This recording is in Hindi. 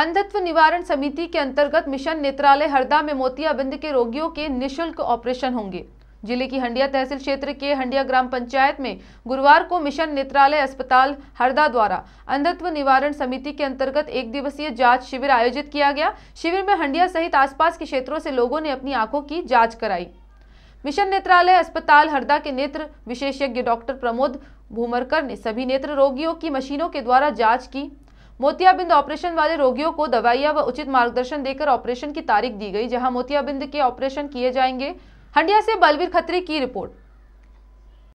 अंधत्व निवारण समिति के अंतर्गत मिशन नेत्रालय हरदा में मोतियाबिंद के रोगियों के निशुल्क ऑपरेशन होंगे जिले की हंडिया तहसील क्षेत्र के हंडिया ग्राम पंचायत में गुरुवार को मिशन नेत्रालय अस्पताल हरदा द्वारा अंधत्व निवारण समिति के अंतर्गत एक दिवसीय जांच शिविर आयोजित किया गया शिविर में हंडिया सहित आसपास के क्षेत्रों से लोगों ने अपनी आंखों की जांच कराई मिशन नेत्रालय अस्पताल हरदा के नेत्र विशेषज्ञ डॉक्टर प्रमोद भूमरकर ने सभी नेत्र रोगियों की मशीनों के द्वारा जाँच की मोतियाबिंद ऑपरेशन वाले रोगियों को दवाइयां व उचित मार्गदर्शन देकर ऑपरेशन की तारीख दी गई जहां मोतियाबिंद के ऑपरेशन किए जाएंगे हंडिया से बलवीर खत्री की रिपोर्ट